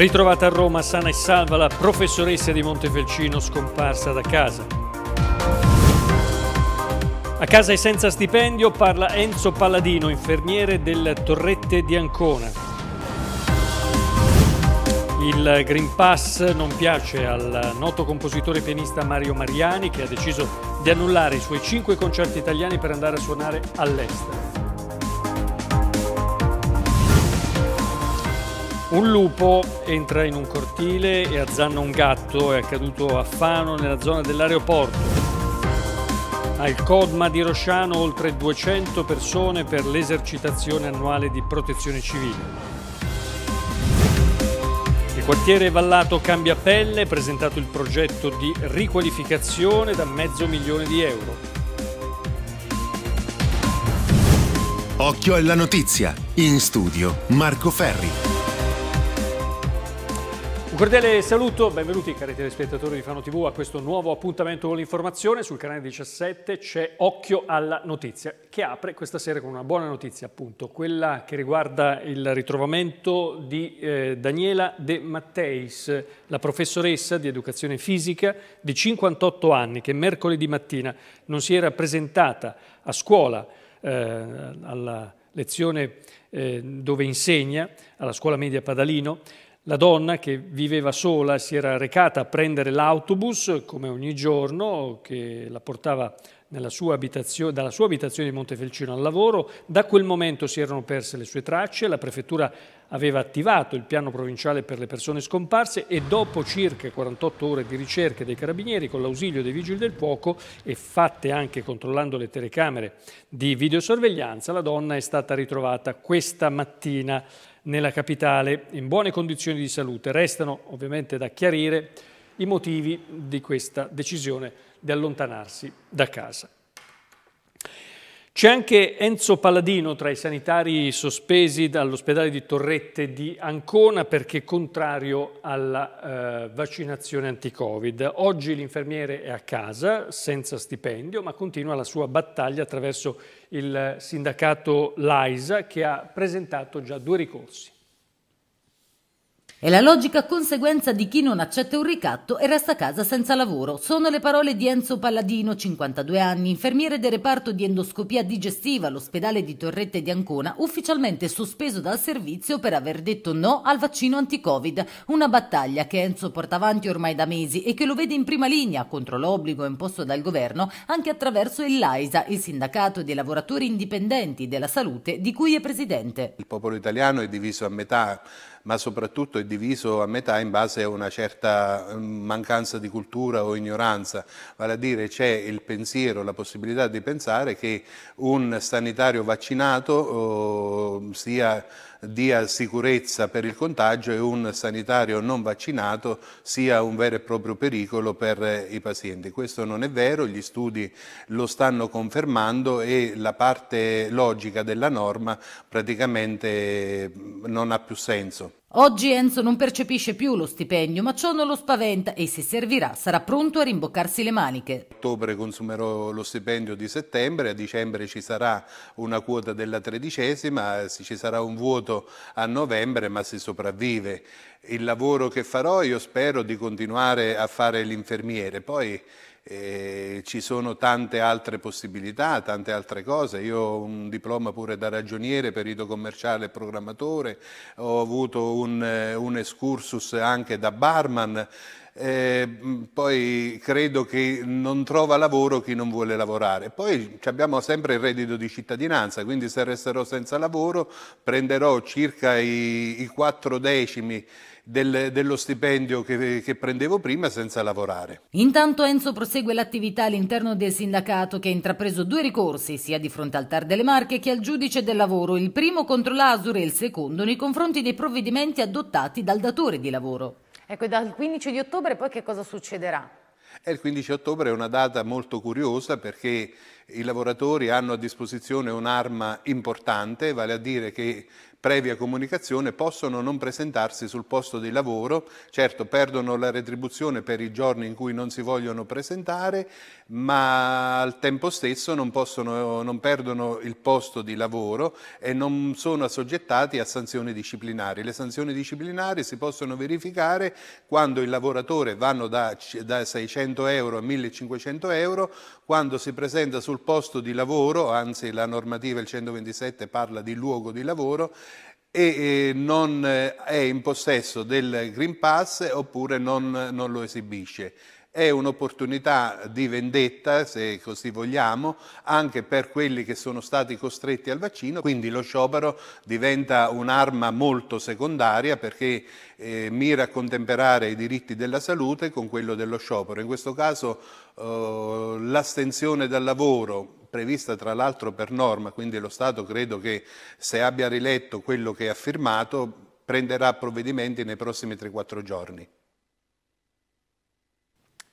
Ritrovata a Roma sana e salva la professoressa di Montefelcino scomparsa da casa. A casa e senza stipendio parla Enzo Palladino, infermiere del Torrette di Ancona. Il Green Pass non piace al noto compositore e pianista Mario Mariani che ha deciso di annullare i suoi cinque concerti italiani per andare a suonare all'estero. Un lupo entra in un cortile e azzanna un gatto, è accaduto a Fano nella zona dell'aeroporto. Al Codma di Rosciano oltre 200 persone per l'esercitazione annuale di protezione civile. Il quartiere Vallato cambia pelle, presentato il progetto di riqualificazione da mezzo milione di euro. Occhio alla notizia. In studio Marco Ferri cordiale saluto, benvenuti cari telespettatori di Fano TV a questo nuovo appuntamento con l'informazione. Sul canale 17 c'è Occhio alla notizia che apre questa sera con una buona notizia appunto, quella che riguarda il ritrovamento di eh, Daniela De Matteis, la professoressa di educazione fisica di 58 anni che mercoledì mattina non si era presentata a scuola eh, alla lezione eh, dove insegna alla scuola media Padalino la donna che viveva sola si era recata a prendere l'autobus come ogni giorno che la portava sua dalla sua abitazione di Montefelcino al lavoro. Da quel momento si erano perse le sue tracce, la prefettura aveva attivato il piano provinciale per le persone scomparse e dopo circa 48 ore di ricerche dei carabinieri con l'ausilio dei vigili del fuoco e fatte anche controllando le telecamere di videosorveglianza, la donna è stata ritrovata questa mattina nella capitale in buone condizioni di salute. Restano ovviamente da chiarire i motivi di questa decisione di allontanarsi da casa. C'è anche Enzo Paladino tra i sanitari sospesi dall'ospedale di Torrette di Ancona perché contrario alla eh, vaccinazione anti-Covid. Oggi l'infermiere è a casa, senza stipendio, ma continua la sua battaglia attraverso il sindacato Laisa che ha presentato già due ricorsi. È la logica conseguenza di chi non accetta un ricatto e resta a casa senza lavoro. Sono le parole di Enzo Palladino, 52 anni, infermiere del reparto di endoscopia digestiva all'ospedale di Torrette di Ancona, ufficialmente sospeso dal servizio per aver detto no al vaccino anti-Covid. Una battaglia che Enzo porta avanti ormai da mesi e che lo vede in prima linea contro l'obbligo imposto dal governo anche attraverso il LAISA, il sindacato dei lavoratori indipendenti della salute di cui è presidente. Il popolo italiano è diviso a metà ma soprattutto è diviso a metà in base a una certa mm, mancanza di cultura o ignoranza, vale a dire c'è il pensiero, la possibilità di pensare che un sanitario vaccinato oh, sia dia sicurezza per il contagio e un sanitario non vaccinato sia un vero e proprio pericolo per eh, i pazienti. Questo non è vero, gli studi lo stanno confermando e la parte logica della norma praticamente eh, non ha più senso. Oggi Enzo non percepisce più lo stipendio, ma ciò non lo spaventa e se servirà sarà pronto a rimboccarsi le maniche. A ottobre consumerò lo stipendio di settembre, a dicembre ci sarà una quota della tredicesima, ci sarà un vuoto a novembre, ma si sopravvive. Il lavoro che farò io spero di continuare a fare l'infermiere, poi e eh, ci sono tante altre possibilità, tante altre cose. Io ho un diploma pure da ragioniere, perito commerciale e programmatore, ho avuto un, eh, un excursus anche da barman, eh, mm, poi credo che non trova lavoro chi non vuole lavorare. Poi abbiamo sempre il reddito di cittadinanza, quindi se resterò senza lavoro prenderò circa i, i 4 decimi del, dello stipendio che, che, prendevo prima senza lavorare. Intanto Enzo prosegue l'attività all'interno del sindacato che ha intrapreso due ricorsi sia di fronte al TAR delle Marche che al giudice del lavoro, il primo contro l'Asur e il secondo nei confronti dei provvedimenti adottati dal datore di lavoro. Ecco, dal 15 di ottobre poi che cosa succederà? Eh, il 15 ottobre è una data molto curiosa perché i lavoratori hanno a disposizione un'arma importante, vale a dire che previa comunicazione possono non presentarsi sul posto di lavoro, certo perdono la retribuzione per i giorni in cui non si vogliono presentare, ma al tempo stesso non, possono, non perdono il posto di lavoro e non sono assoggettati a sanzioni disciplinari. Le sanzioni disciplinari si possono verificare quando il lavoratore vanno da, da 600 euro a 1500 euro, quando si presenta sul posto di lavoro, anzi la normativa il 127 parla di luogo di lavoro, e non eh, è in possesso del Green Pass oppure non, non lo esibisce. È un'opportunità di vendetta, se così vogliamo, anche per quelli che sono stati costretti al vaccino, quindi lo sciopero diventa un'arma molto secondaria perché eh, mira a contemperare i diritti della salute con quello dello sciopero. In questo caso eh, l'astensione dal lavoro prevista tra l'altro per norma, quindi lo Stato credo che se abbia riletto quello che ha firmato prenderà provvedimenti nei prossimi 3-4 giorni.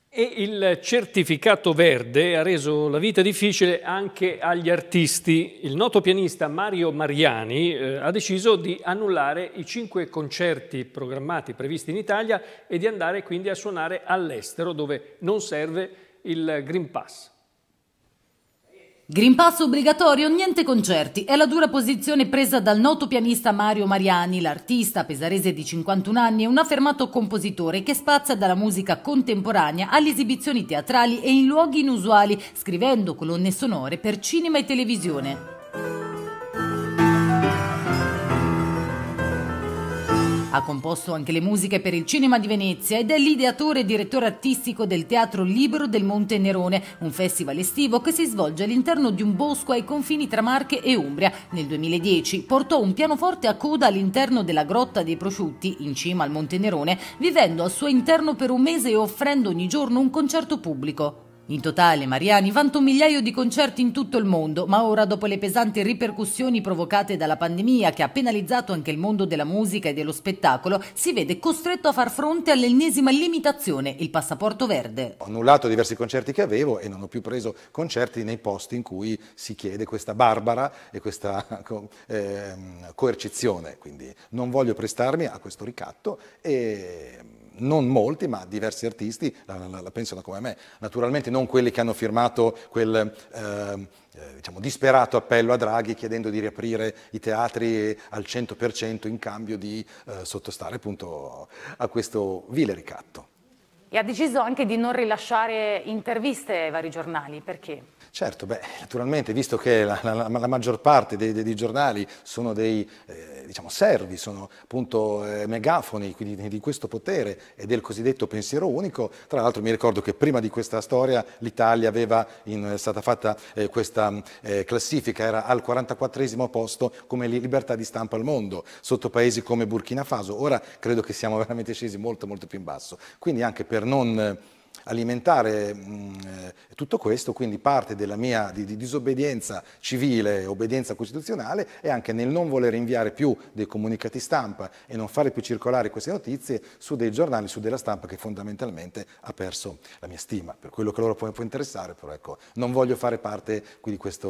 E il certificato verde ha reso la vita difficile anche agli artisti. Il noto pianista Mario Mariani eh, ha deciso di annullare i cinque concerti programmati previsti in Italia e di andare quindi a suonare all'estero dove non serve il Green Pass. Green Pass obbligatorio, niente concerti. È la dura posizione presa dal noto pianista Mario Mariani, l'artista pesarese di 51 anni e un affermato compositore che spazia dalla musica contemporanea alle esibizioni teatrali e in luoghi inusuali, scrivendo colonne sonore per cinema e televisione. Ha composto anche le musiche per il cinema di Venezia ed è l'ideatore e direttore artistico del Teatro Libero del Monte Nerone, un festival estivo che si svolge all'interno di un bosco ai confini tra Marche e Umbria. Nel 2010 portò un pianoforte a coda all'interno della Grotta dei Prosciutti, in cima al Monte Nerone, vivendo al suo interno per un mese e offrendo ogni giorno un concerto pubblico. In totale Mariani vanta un migliaio di concerti in tutto il mondo, ma ora dopo le pesanti ripercussioni provocate dalla pandemia che ha penalizzato anche il mondo della musica e dello spettacolo, si vede costretto a far fronte all'ennesima limitazione, il passaporto verde. Ho annullato diversi concerti che avevo e non ho più preso concerti nei posti in cui si chiede questa barbara e questa eh, coercizione, quindi non voglio prestarmi a questo ricatto e non molti, ma diversi artisti la, la, la, pensano come me. Naturalmente non quelli che hanno firmato quel ehm, eh, diciamo, disperato appello a Draghi chiedendo di riaprire i teatri al 100% in cambio di eh, sottostare appunto a questo vile ricatto. E ha deciso anche di non rilasciare interviste ai vari giornali, perché? Certo, beh, naturalmente, visto che la, la, la maggior parte dei, dei, dei, giornali sono dei eh, diciamo, servi, sono appunto eh, megafoni quindi, di questo potere e del cosiddetto pensiero unico, tra l'altro mi ricordo che prima di questa storia l'Italia aveva in, è stata fatta eh, questa eh, classifica, era al 44 posto come libertà di stampa al mondo, sotto paesi come Burkina Faso, ora credo che siamo veramente scesi molto molto più in basso, quindi anche per per non eh, alimentare mh, mm, eh, tutto questo, quindi parte della mia di, di disobbedienza civile, obbedienza costituzionale è anche nel non voler inviare più dei comunicati stampa e non fare più circolare queste notizie su dei giornali, su della stampa che fondamentalmente ha perso la mia stima, per quello che loro può, può interessare, però ecco, non voglio fare parte di questo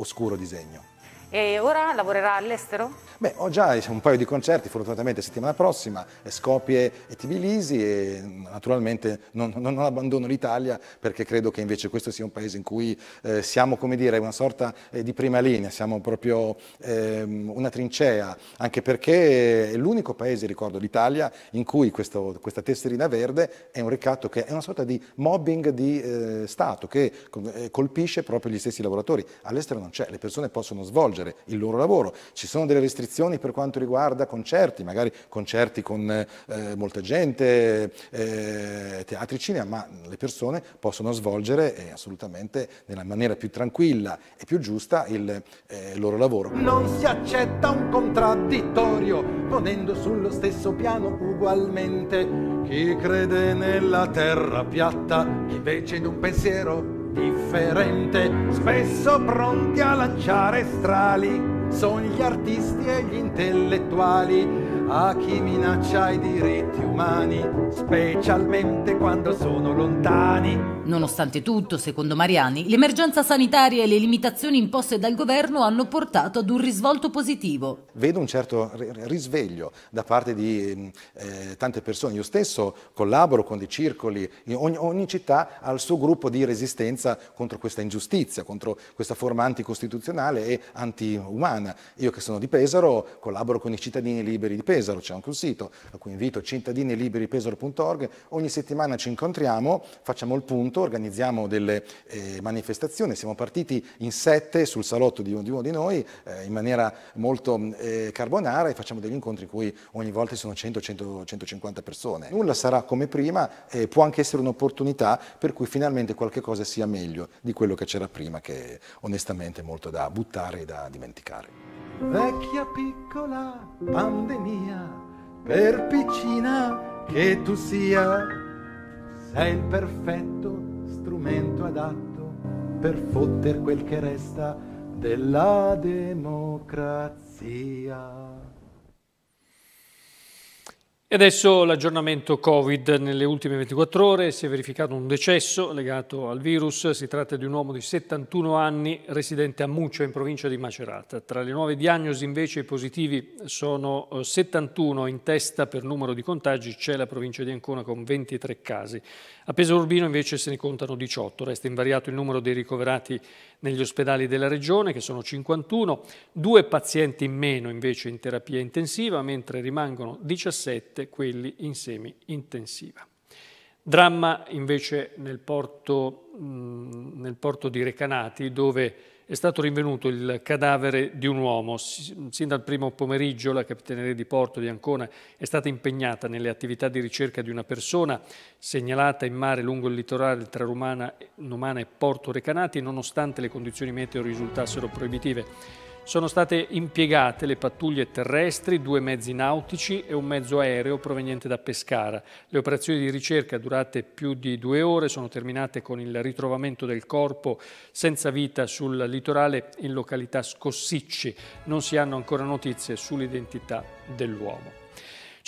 oscuro disegno. E ora lavorerà all'estero? Beh, ho già un paio di concerti, fortunatamente settimana prossima, Scopie e Tbilisi e naturalmente non, non abbandono l'Italia perché credo che invece questo sia un paese in cui eh, siamo, come dire, una sorta eh, di prima linea, siamo proprio eh, una trincea, anche perché è l'unico paese, ricordo, l'Italia, in cui questo, questa tesserina verde è un ricatto che è una sorta di mobbing di eh, Stato che eh, colpisce proprio gli stessi lavoratori. All'estero non c'è, le persone possono svolgere svolgere il loro lavoro. Ci sono delle restrizioni per quanto riguarda concerti, magari concerti con eh, molta gente, eh, teatri, cinema, ma le persone possono svolgere eh, assolutamente nella maniera più tranquilla e più giusta il, eh, il loro lavoro. Non si accetta un contraddittorio ponendo sullo stesso piano ugualmente chi crede nella terra piatta invece in un pensiero differente, spesso pronti a lanciare strali sono gli artisti e gli intellettuali a chi minaccia i diritti umani, specialmente quando sono lontani. Nonostante tutto, secondo Mariani, l'emergenza sanitaria e le limitazioni imposte dal governo hanno portato ad un risvolto positivo. Vedo un certo risveglio da parte di mm, eh, tante persone. Io stesso collaboro con dei circoli, ogni, ogni, città ha il suo gruppo di resistenza contro questa ingiustizia, contro questa forma anticostituzionale e antiumana. Toscana. Io che sono di Pesaro collaboro con i cittadini liberi di Pesaro, c'è anche un sito a cui invito cittadiniliberipesaro.org, ogni settimana ci incontriamo, facciamo il punto, organizziamo delle eh, manifestazioni, siamo partiti in sette sul salotto di uno di, noi eh, in maniera molto eh, carbonara e facciamo degli incontri in cui ogni volta sono 100-150 persone. Nulla sarà come prima, e può anche essere un'opportunità per cui finalmente qualche cosa sia meglio di quello che c'era prima, che onestamente è molto da buttare e da dimenticare vecchia piccola pandemia, per piccina che tu sia, sei il perfetto strumento adatto per fotter quel che resta della democrazia. E adesso l'aggiornamento Covid. Nelle ultime 24 ore si è verificato un decesso legato al virus. Si tratta di un uomo di 71 anni residente a Muccia in provincia di Macerata. Tra le nuove diagnosi invece i positivi sono 71 eh, in testa per numero di contagi. C'è la provincia di Ancona con 23 casi. A Peso Urbino invece se ne contano 18. Resta invariato il numero dei ricoverati negli ospedali della regione che sono 51. Due pazienti in meno invece in terapia intensiva mentre rimangono 17 7 quelli in semi-intensiva. Dramma invece nel porto, mh, nel porto di Recanati dove è stato rinvenuto il cadavere di un uomo. Sin dal primo pomeriggio la Capitaneria di Porto di Ancona è stata impegnata nelle attività di ricerca di una persona segnalata in mare lungo il litorale tra Romana, Numana e Porto Recanati, nonostante le condizioni meteo risultassero proibitive. Sono state impiegate le pattuglie terrestri, due mezzi nautici e un mezzo aereo proveniente da Pescara. Le operazioni di ricerca durate più di due ore sono terminate con il ritrovamento del corpo senza vita sul litorale in località Scossicci. Non si hanno ancora notizie sull'identità dell'uomo.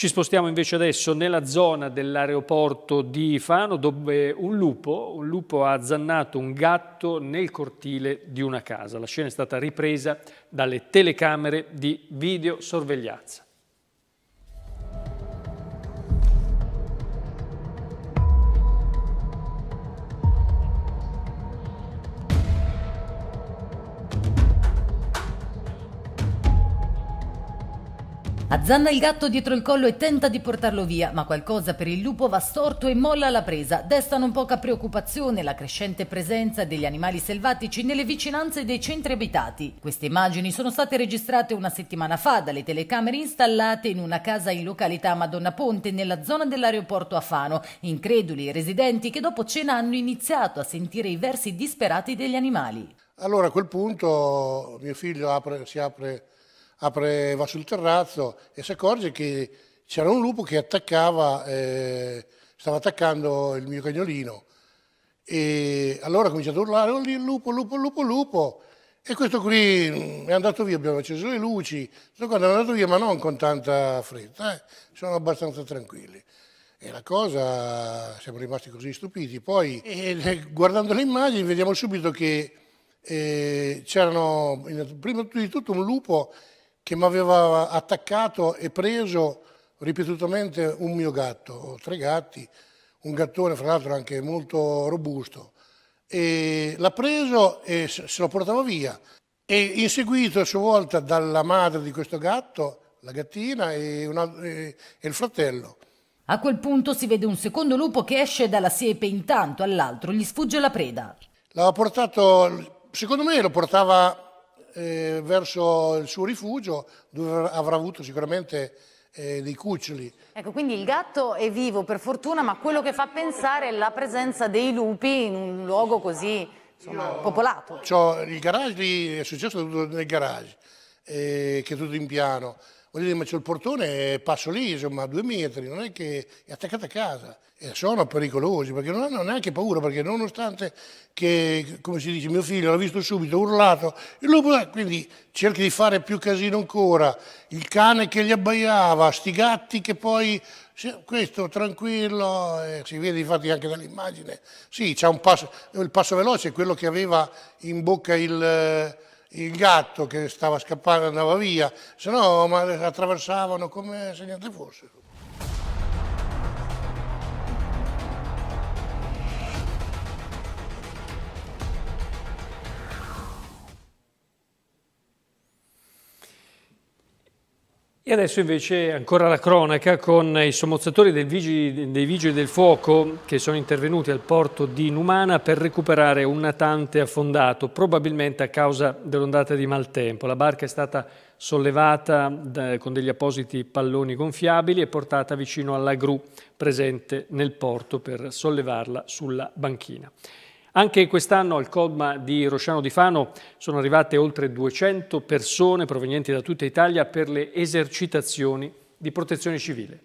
Ci spostiamo invece adesso nella zona dell'aeroporto di Fano dove un lupo, un lupo, ha azzannato un gatto nel cortile di una casa. La scena è stata ripresa dalle telecamere di videosorveglianza. Azzanna il gatto dietro il collo e tenta di portarlo via, ma qualcosa per il lupo va storto e molla la presa. Desta non poca preoccupazione la crescente presenza degli animali selvatici nelle vicinanze dei centri abitati. Queste immagini sono state registrate una settimana fa dalle telecamere installate in una casa in località Madonna Ponte, nella zona dell'aeroporto Afano. Increduli i residenti che dopo cena hanno iniziato a sentire i versi disperati degli animali. Allora a quel punto mio figlio apre, si apre apre, va sul terrazzo e si accorge che c'era un lupo che attaccava, eh, stava attaccando il mio cagnolino. E allora ha cominciato a urlare, oh, lupo, lupo, lupo, lupo. E questo qui mm, è andato via, abbiamo acceso le luci, sono andato via, ma non con tanta fretta, eh. sono abbastanza tranquilli. E la cosa, siamo rimasti così stupiti. Poi, eh, guardando le immagini, vediamo subito che eh, c'erano prima di tutto un lupo che mi aveva attaccato e preso ripetutamente un mio gatto, o tre gatti, un gattone fra l'altro anche molto robusto. E l'ha preso e se lo portava via. E inseguito a sua volta dalla madre di questo gatto, la gattina e, una, e, il fratello. A quel punto si vede un secondo lupo che esce dalla siepe, intanto all'altro gli sfugge la preda. L'aveva portato, secondo me lo portava eh, verso il suo rifugio dove avrà avuto sicuramente eh, dei cuccioli. Ecco, quindi il gatto è vivo per fortuna, ma quello che fa pensare è la presenza dei lupi in un luogo così insomma, Io, popolato. Cioè, il garage lì è successo tutto nel garage, eh, che è tutto in piano voglio dire, ma c'è il portone, passo lì, insomma, a due metri, non è che è attaccata a casa. E sono pericolosi, perché non hanno neanche paura, perché nonostante che, come si dice, mio figlio l'ha visto subito, urlato, il lupo, eh, quindi cerchi di fare più casino ancora, il cane che gli abbaiava, sti gatti che poi, questo tranquillo, eh, si vede infatti anche dall'immagine, sì, c'è un passo, il passo veloce è quello che aveva in bocca il eh, il gatto che stava scappando andava via, se no attraversavano come se niente fosse. E adesso invece ancora la cronaca con i sommozzatori dei vigili, dei vigili del fuoco che sono intervenuti al porto di Numana per recuperare un natante affondato, probabilmente a causa dell'ondata di maltempo. La barca è stata sollevata da, con degli appositi palloni gonfiabili e portata vicino alla gru presente nel porto per sollevarla sulla banchina. Anche quest'anno al Colma di Rosciano di Fano sono arrivate oltre 200 persone provenienti da tutta Italia per le esercitazioni di protezione civile.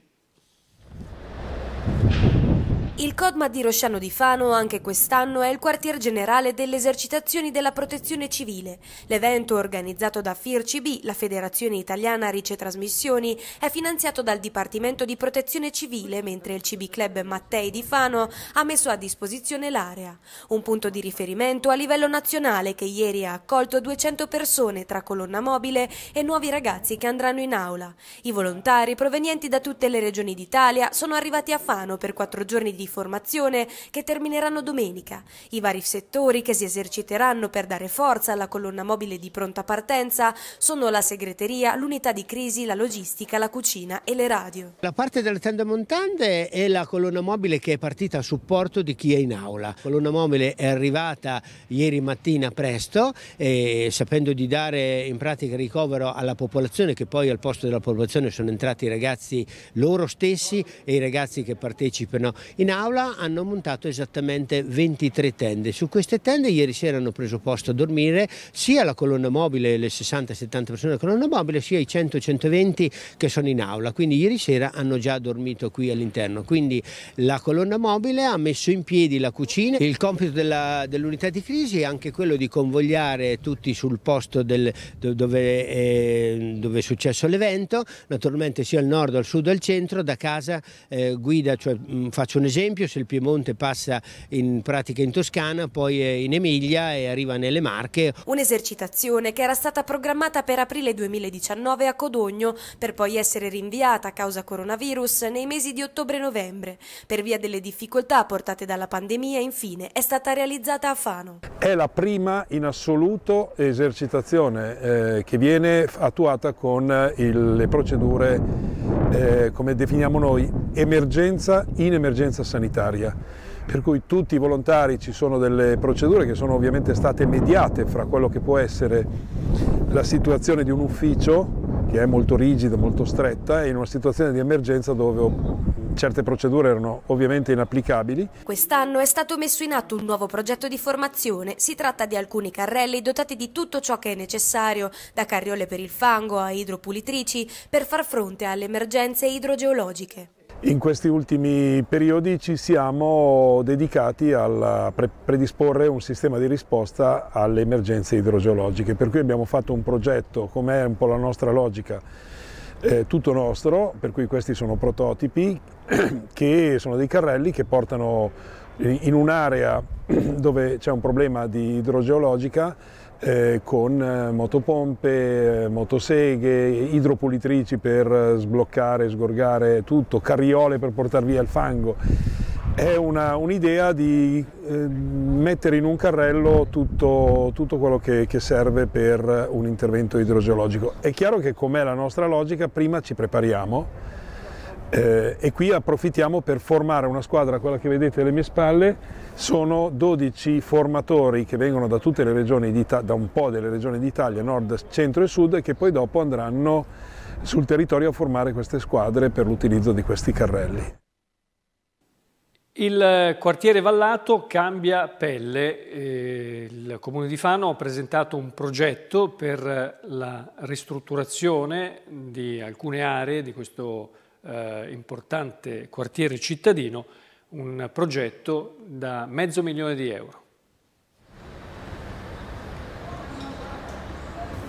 Il CODMA di Rosciano di Fano anche quest'anno è il quartier generale delle esercitazioni della protezione civile. L'evento, organizzato da FIRCB, la Federazione Italiana Rice Trasmissioni, è finanziato dal Dipartimento di Protezione Civile, mentre il CB Club Mattei di Fano ha messo a disposizione l'area. Un punto di riferimento a livello nazionale che ieri ha accolto 200 persone tra colonna mobile e nuovi ragazzi che andranno in aula. I volontari, provenienti da tutte le regioni d'Italia, sono arrivati a Fano per quattro giorni di di formazione che termineranno domenica, i vari settori che si eserciteranno per dare forza alla colonna mobile di pronta partenza sono la segreteria, l'unità di crisi, la logistica, la cucina e le radio. La parte delle tende montante è la colonna mobile che è partita a supporto di chi è in aula. La colonna mobile è arrivata ieri mattina presto, e, sapendo di dare in pratica ricovero alla popolazione che poi al posto della popolazione sono entrati i ragazzi loro stessi e i ragazzi che partecipano in aula aula hanno montato esattamente 23 tende. Su queste tende ieri sera hanno preso posto a dormire sia la colonna mobile, le 60-70 persone della colonna mobile, sia i 100-120 che sono in aula. Quindi ieri sera hanno già dormito qui all'interno. Quindi la colonna mobile ha messo in piedi la cucina. Il compito dell'unità dell di crisi è anche quello di convogliare tutti sul posto del, dove, eh, dove, è successo l'evento, naturalmente sia al nord, al sud, e al centro, da casa eh, guida, cioè, mh, faccio un esempio esempio se il Piemonte passa in pratica in Toscana, poi in Emilia e arriva nelle Marche. Un'esercitazione che era stata programmata per aprile 2019 a Codogno, per poi essere rinviata a causa coronavirus nei mesi di ottobre-novembre. Per via delle difficoltà portate dalla pandemia, infine, è stata realizzata a Fano. È la prima in assoluto esercitazione eh, che viene attuata con il, le procedure eh, come definiamo noi, emergenza in emergenza sanitaria. Per cui tutti i volontari ci sono delle procedure che sono ovviamente state mediate fra quello che può essere la situazione di un ufficio, che è molto rigida, molto stretta, e in una situazione di emergenza dove certe procedure erano ovviamente inapplicabili. Quest'anno è stato messo in atto un nuovo progetto di formazione. Si tratta di alcuni carrelli dotati di tutto ciò che è necessario, da carriole per il fango a idropulitrici, per far fronte alle emergenze idrogeologiche. In questi ultimi periodi ci siamo dedicati a predisporre un sistema di risposta alle emergenze idrogeologiche, per cui abbiamo fatto un progetto, come è un po' la nostra logica, eh, tutto nostro, per cui questi sono prototipi che sono dei carrelli che portano in un'area dove c'è un problema di idrogeologica eh, con eh, motopompe, eh, motoseghe, idropulitrici per sbloccare, sgorgare tutto, carriole per portare via il fango. È un'idea di eh, mettere in un carrello tutto, tutto quello che, che serve per un intervento idrogeologico. È chiaro che com'è la nostra logica, prima ci prepariamo, eh, e qui approfittiamo per formare una squadra, quella che vedete alle mie spalle, sono 12 formatori che vengono da tutte le regioni, da un po' delle regioni d'Italia, nord, centro e sud, e che poi dopo andranno sul territorio a formare queste squadre per l'utilizzo di questi carrelli. Il quartiere Vallato cambia pelle. Eh, il Comune di Fano ha presentato un progetto per la ristrutturazione di alcune aree di questo eh, importante quartiere cittadino un progetto da mezzo milione di euro.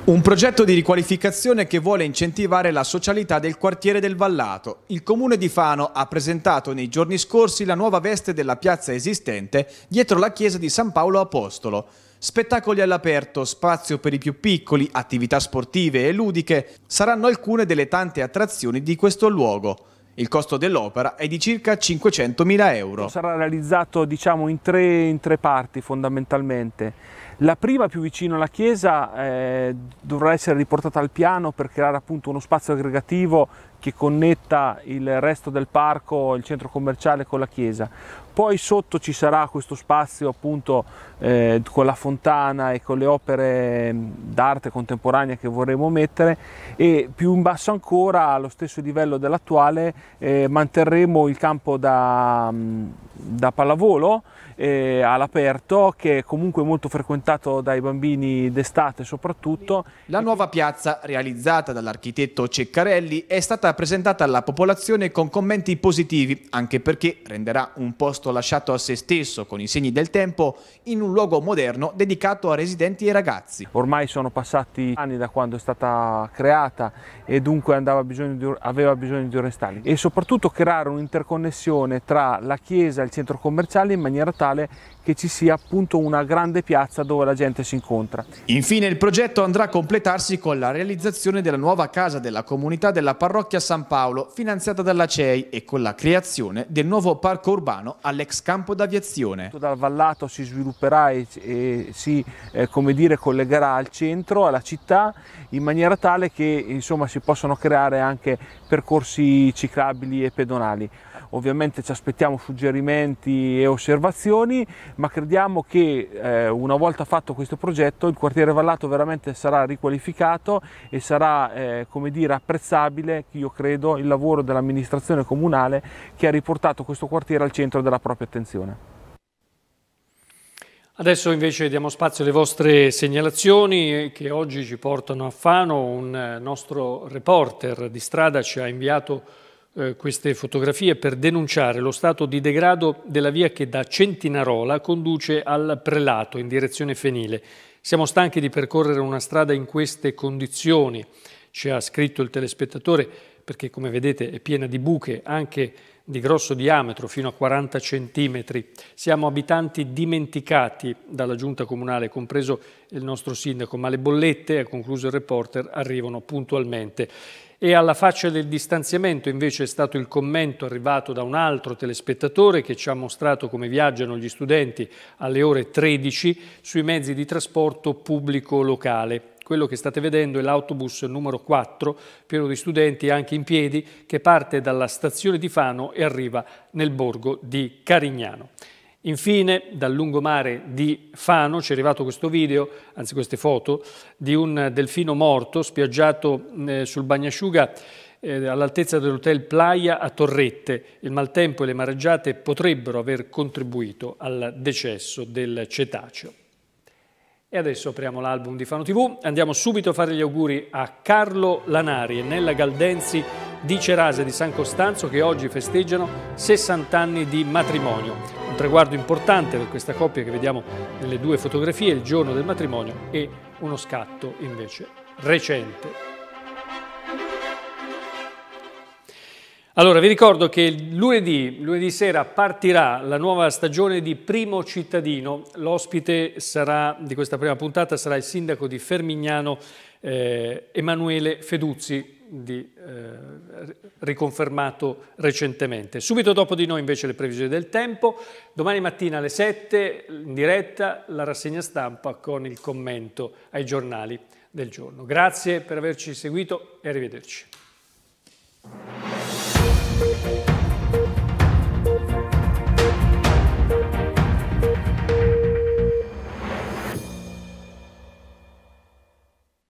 Un progetto di riqualificazione che vuole incentivare la socialità del quartiere del Vallato. Il comune di Fano ha presentato nei giorni scorsi la nuova veste della piazza esistente dietro la chiesa di San Paolo Apostolo. Spettacoli all'aperto, spazio per i più piccoli, attività sportive e ludiche saranno alcune delle tante attrazioni di questo luogo. Il costo dell'opera è di circa 500.000 euro. Sarà realizzato diciamo, in, tre, in tre parti fondamentalmente. La prima più vicino alla chiesa eh, dovrà essere riportata al piano per creare appunto uno spazio aggregativo che connetta il resto del parco, il centro commerciale con la chiesa. Poi sotto ci sarà questo spazio appunto eh, con la fontana e con le opere mm, d'arte contemporanea che vorremmo mettere e più in basso ancora allo stesso livello dell'attuale eh, manterremo il campo da, mm, da pallavolo eh, all'aperto che è comunque molto frequentato dai bambini d'estate soprattutto. La nuova piazza realizzata dall'architetto Ceccarelli è stata presentata alla popolazione con commenti positivi anche perché renderà un posto lasciato a se stesso con i segni del tempo in un luogo moderno dedicato a residenti e ragazzi. Ormai sono passati anni da quando è stata creata e dunque bisogno di, aveva bisogno di un restauro e soprattutto creare un'interconnessione tra la chiesa e il centro commerciale in maniera tale fondamentale che ci sia appunto una grande piazza dove la gente si incontra. Infine il progetto andrà a completarsi con la realizzazione della nuova casa della comunità della parrocchia San Paolo, finanziata dalla CEI e con la creazione del nuovo parco urbano all'ex campo d'aviazione. Dal Vallato si svilupperà e, e si eh, dire, collegherà al centro, alla città, in maniera tale che insomma, si possano creare anche percorsi ciclabili e pedonali ovviamente ci aspettiamo suggerimenti e osservazioni, ma crediamo che eh, una volta fatto questo progetto il quartiere Vallato veramente sarà riqualificato e sarà eh, come dire, apprezzabile, io credo, il lavoro dell'amministrazione comunale che ha riportato questo quartiere al centro della propria attenzione. Adesso invece diamo spazio alle vostre segnalazioni che oggi ci portano a Fano. Un eh, nostro reporter di strada ci ha inviato eh, queste fotografie per denunciare lo stato di degrado della via che da Centinarola conduce al Prelato in direzione Fenile. Siamo stanchi di percorrere una strada in queste condizioni, ci ha scritto il telespettatore, perché come vedete è piena di buche, anche di grosso diametro, fino a 40 centimetri. Siamo abitanti dimenticati dalla giunta comunale, compreso il nostro sindaco, ma le bollette, ha concluso il reporter, arrivano puntualmente. E alla faccia del distanziamento invece è stato il commento arrivato da un altro telespettatore che ci ha mostrato come viaggiano gli studenti alle ore 13 sui mezzi di trasporto pubblico locale. Quello che state vedendo è l'autobus numero 4, pieno di studenti anche in piedi, che parte dalla stazione di Fano e arriva nel borgo di Carignano. Infine, dal lungomare di Fano ci è arrivato questo video, anzi queste foto, di un delfino morto spiaggiato eh, sul bagnasciuga eh, all'altezza dell'hotel Playa a Torrette. Il maltempo e le mareggiate potrebbero aver contribuito al decesso del cetaceo. E adesso apriamo l'album di Fano TV, andiamo subito a fare gli auguri a Carlo Lanari e Nella Galdenzi di Cerase di San Costanzo che oggi festeggiano 60 anni di matrimonio traguardo importante per questa coppia che vediamo nelle due fotografie, il giorno del matrimonio e uno scatto invece recente. Allora, vi ricordo che lunedì, lunedì sera partirà la nuova stagione di Primo Cittadino. L'ospite di questa prima puntata sarà il sindaco di Fermignano, eh, Emanuele Feduzzi, di, eh, riconfermato recentemente. Subito dopo di noi invece le previsioni del tempo, domani mattina alle 7 in diretta la rassegna stampa con il commento ai giornali del giorno. Grazie per averci seguito e arrivederci.